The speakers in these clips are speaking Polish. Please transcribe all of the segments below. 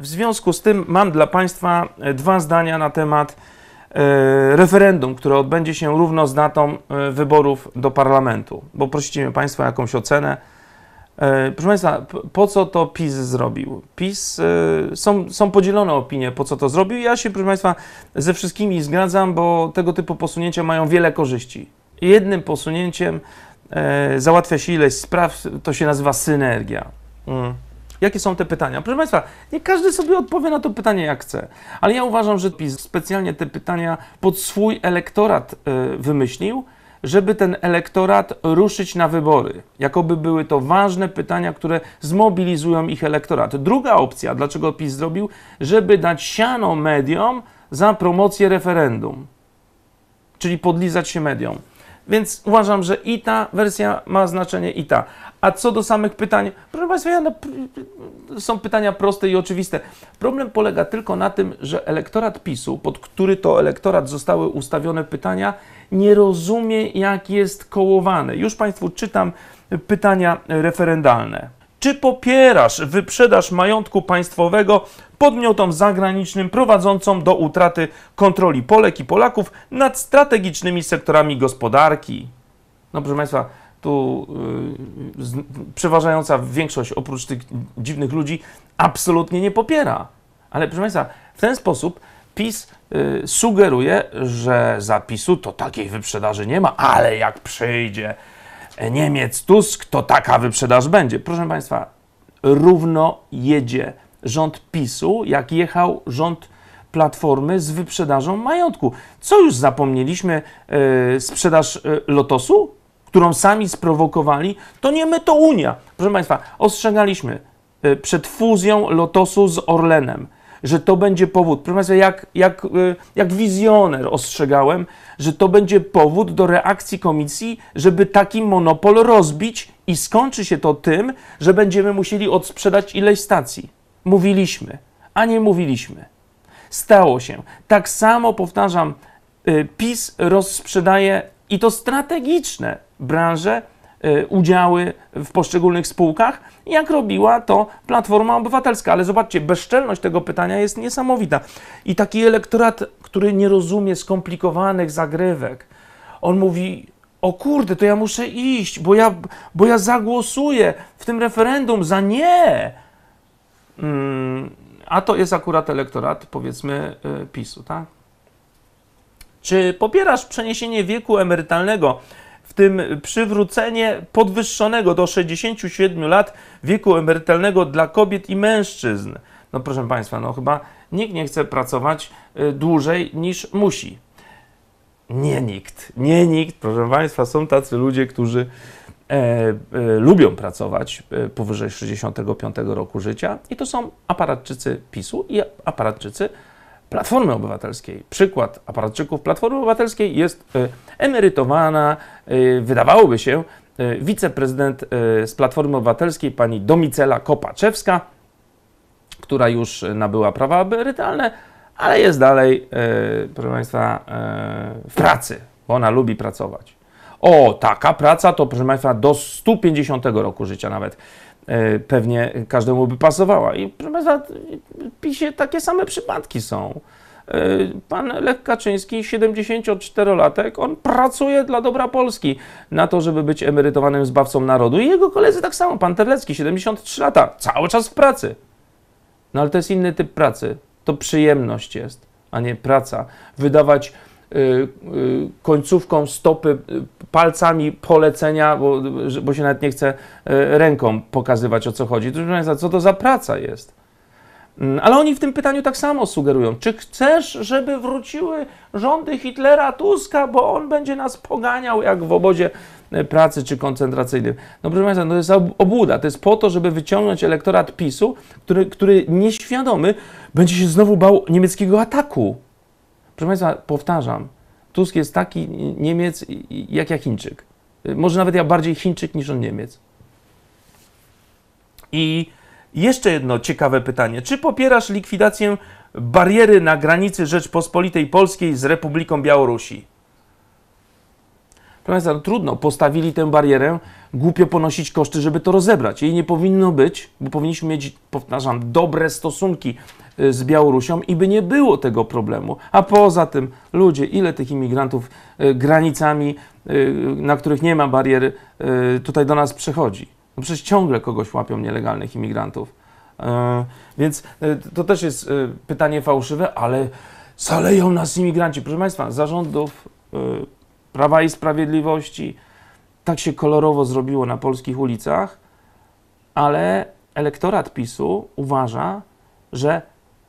W związku z tym mam dla Państwa e, dwa zdania na temat e, referendum, które odbędzie się równo z datą e, wyborów do parlamentu, bo prosicie mnie Państwo o jakąś ocenę. Proszę Państwa, po co to PiS zrobił? PiS, są, są podzielone opinie, po co to zrobił. Ja się, proszę Państwa, ze wszystkimi zgadzam, bo tego typu posunięcia mają wiele korzyści. Jednym posunięciem załatwia się ileś spraw, to się nazywa synergia. Mm. Jakie są te pytania? Proszę Państwa, nie każdy sobie odpowie na to pytanie jak chce, ale ja uważam, że PiS specjalnie te pytania pod swój elektorat e, wymyślił, żeby ten elektorat ruszyć na wybory. Jakoby były to ważne pytania, które zmobilizują ich elektorat. Druga opcja, dlaczego PiS zrobił, żeby dać siano mediom za promocję referendum, czyli podlizać się mediom. Więc uważam, że i ta wersja ma znaczenie, i ta. A co do samych pytań, proszę Państwa, ja na... są pytania proste i oczywiste. Problem polega tylko na tym, że elektorat PiSu, pod który to elektorat zostały ustawione pytania, nie rozumie, jak jest kołowany. Już Państwu czytam pytania referendalne. Czy popierasz wyprzedaż majątku państwowego podmiotom zagranicznym prowadzącą do utraty kontroli Polek i Polaków nad strategicznymi sektorami gospodarki? No proszę Państwa, tu yy, z, przeważająca większość oprócz tych dziwnych ludzi absolutnie nie popiera. Ale proszę Państwa, w ten sposób PiS yy, sugeruje, że zapisu to takiej wyprzedaży nie ma, ale jak przyjdzie Niemiec, Tusk, to taka wyprzedaż będzie. Proszę Państwa, równo jedzie rząd PiSu, jak jechał rząd Platformy z wyprzedażą majątku. Co już zapomnieliśmy? Yy, sprzedaż e, Lotosu, którą sami sprowokowali, to nie my, to Unia. Proszę Państwa, ostrzegaliśmy e, przed fuzją Lotosu z Orlenem że to będzie powód. Proszę Państwa, jak, jak, y, jak wizjoner ostrzegałem, że to będzie powód do reakcji komisji, żeby taki monopol rozbić i skończy się to tym, że będziemy musieli odsprzedać ileś stacji. Mówiliśmy, a nie mówiliśmy. Stało się. Tak samo powtarzam, y, PiS rozsprzedaje i to strategiczne branże Y, udziały w poszczególnych spółkach, jak robiła to Platforma Obywatelska. Ale zobaczcie, bezczelność tego pytania jest niesamowita. I taki elektorat, który nie rozumie skomplikowanych zagrywek, on mówi: O kurde, to ja muszę iść, bo ja, bo ja zagłosuję w tym referendum za nie. Mm, a to jest akurat elektorat, powiedzmy, y, PiSu, tak? Czy popierasz przeniesienie wieku emerytalnego w tym przywrócenie podwyższonego do 67 lat wieku emerytalnego dla kobiet i mężczyzn. No proszę Państwa, no chyba nikt nie chce pracować y, dłużej niż musi. Nie nikt, nie nikt, proszę Państwa, są tacy ludzie, którzy e, e, lubią pracować e, powyżej 65 roku życia i to są aparatczycy PiSu i aparatczycy Platformy Obywatelskiej. Przykład aparatczyków Platformy Obywatelskiej jest y, emerytowana, y, wydawałoby się, y, wiceprezydent z Platformy Obywatelskiej, pani Domicela Kopaczewska, która już nabyła prawa emerytalne, ale jest dalej, proszę Państwa, w pracy, bo ona lubi pracować. O, taka praca to, proszę Państwa, do 150 roku życia nawet. E, pewnie każdemu by pasowała. I proszę Państwa, PiSie takie same przypadki są. E, pan Lech Kaczyński, 74-latek, on pracuje dla dobra Polski na to, żeby być emerytowanym zbawcą narodu. I jego koledzy tak samo, pan Terlecki, 73 lata, cały czas w pracy. No ale to jest inny typ pracy. To przyjemność jest, a nie praca. Wydawać y, y, końcówką stopy y, palcami polecenia, bo, bo się nawet nie chce e, ręką pokazywać o co chodzi. To Państwa, co to za praca jest? Mm, ale oni w tym pytaniu tak samo sugerują. Czy chcesz, żeby wróciły rządy Hitlera Tuska, bo on będzie nas poganiał jak w obozie e, pracy czy koncentracyjnym? No proszę Państwa, no to jest obłuda. To jest po to, żeby wyciągnąć elektorat PiSu, który, który nieświadomy będzie się znowu bał niemieckiego ataku. Proszę Państwa, powtarzam, Tusk jest taki Niemiec, jak ja Chińczyk. Może nawet ja bardziej Chińczyk niż on Niemiec. I jeszcze jedno ciekawe pytanie. Czy popierasz likwidację bariery na granicy Rzeczpospolitej Polskiej z Republiką Białorusi? Proszę Państwa, no trudno, postawili tę barierę, głupio ponosić koszty, żeby to rozebrać. Jej nie powinno być, bo powinniśmy mieć, powtarzam, dobre stosunki y, z Białorusią i by nie było tego problemu. A poza tym, ludzie, ile tych imigrantów y, granicami, y, na których nie ma bariery, tutaj do nas przychodzi? No przecież ciągle kogoś łapią nielegalnych imigrantów. E, więc to też jest pytanie fałszywe, ale saleją nas imigranci. Proszę Państwa, zarządów Prawa i Sprawiedliwości. Tak się kolorowo zrobiło na polskich ulicach, ale elektorat PiSu uważa, że,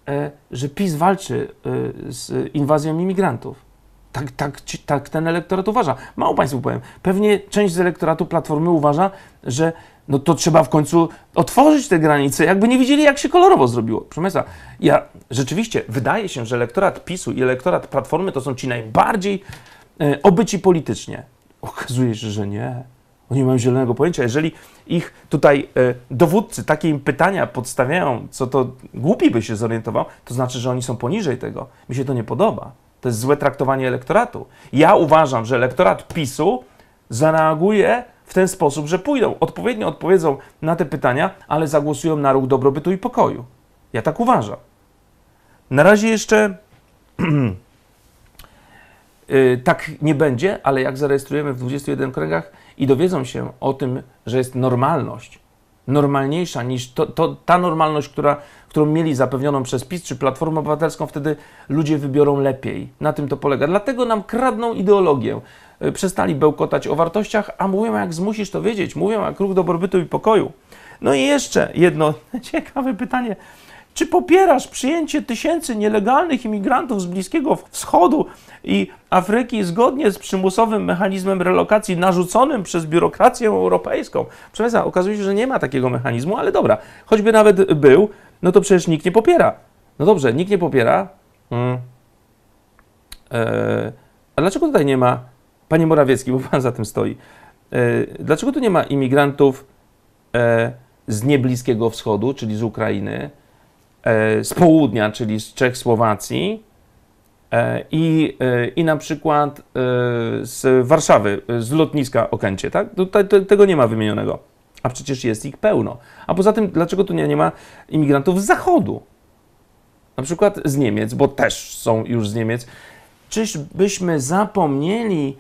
e, że PiS walczy e, z inwazją imigrantów. Tak, tak, tak ten elektorat uważa. Mało Państwu powiem. Pewnie część z elektoratu Platformy uważa, że no to trzeba w końcu otworzyć te granice, jakby nie widzieli, jak się kolorowo zrobiło. Proszę ja rzeczywiście, wydaje się, że elektorat PiSu i elektorat Platformy to są ci najbardziej E, obyci politycznie. Okazuje się, że nie. Oni mają zielonego pojęcia. Jeżeli ich tutaj e, dowódcy takie im pytania podstawiają, co to głupi by się zorientował, to znaczy, że oni są poniżej tego. Mi się to nie podoba. To jest złe traktowanie elektoratu. Ja uważam, że elektorat PiSu zareaguje w ten sposób, że pójdą, odpowiednio odpowiedzą na te pytania, ale zagłosują na ruch dobrobytu i pokoju. Ja tak uważam. Na razie jeszcze Y, tak nie będzie, ale jak zarejestrujemy w 21 kręgach i dowiedzą się o tym, że jest normalność, normalniejsza niż to, to, ta normalność, która, którą mieli zapewnioną przez PiS czy Platformę Obywatelską, wtedy ludzie wybiorą lepiej. Na tym to polega. Dlatego nam kradną ideologię. Y, przestali bełkotać o wartościach, a mówią jak zmusisz to wiedzieć, mówią jak ruch dobrobytu i pokoju. No i jeszcze jedno ciekawe pytanie czy popierasz przyjęcie tysięcy nielegalnych imigrantów z Bliskiego Wschodu i Afryki zgodnie z przymusowym mechanizmem relokacji narzuconym przez biurokrację europejską? Proszę Państwa, okazuje się, że nie ma takiego mechanizmu, ale dobra, choćby nawet był, no to przecież nikt nie popiera. No dobrze, nikt nie popiera. Hmm. Eee, a dlaczego tutaj nie ma, panie Morawiecki, bo pan za tym stoi, eee, dlaczego tu nie ma imigrantów e, z niebliskiego wschodu, czyli z Ukrainy? E, z południa, czyli z Czech, Słowacji e, i, e, i na przykład z Warszawy, z lotniska Okęcie, tak? Tutaj tego nie ma wymienionego, a przecież jest ich pełno. A poza tym, dlaczego tu nie, nie ma imigrantów z zachodu? Na przykład z Niemiec, bo też są już z Niemiec. Czyżbyśmy zapomnieli,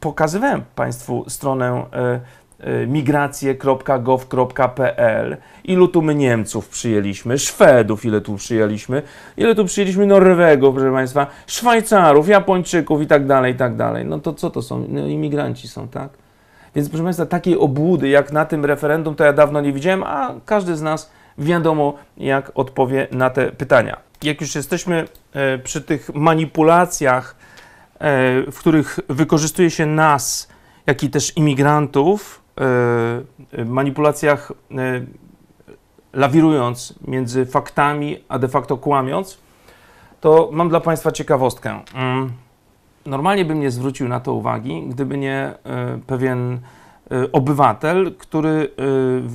pokazywałem Państwu stronę Y, migracje.gov.pl. Ilu tu my Niemców przyjęliśmy? Szwedów, ile tu przyjęliśmy? Ile tu przyjęliśmy Norwegów, proszę Państwa? Szwajcarów, Japończyków i tak dalej, i tak dalej. No to co to są? No, imigranci są, tak? Więc proszę Państwa, takiej obłudy jak na tym referendum to ja dawno nie widziałem, a każdy z nas wiadomo jak odpowie na te pytania. Jak już jesteśmy e, przy tych manipulacjach, e, w których wykorzystuje się nas, jak i też imigrantów, E, manipulacjach e, lawirując między faktami, a de facto kłamiąc, to mam dla Państwa ciekawostkę. Mm. Normalnie bym nie zwrócił na to uwagi, gdyby nie e, pewien obywatel, który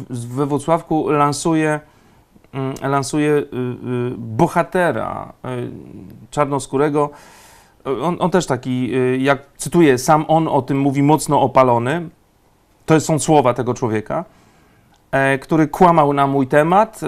we Wrocławku lansuje, mm, lansuje bohatera czarnoskórego. On, on też taki, jak cytuję, sam on o tym mówi, mocno opalony. To są słowa tego człowieka, e, który kłamał na mój temat.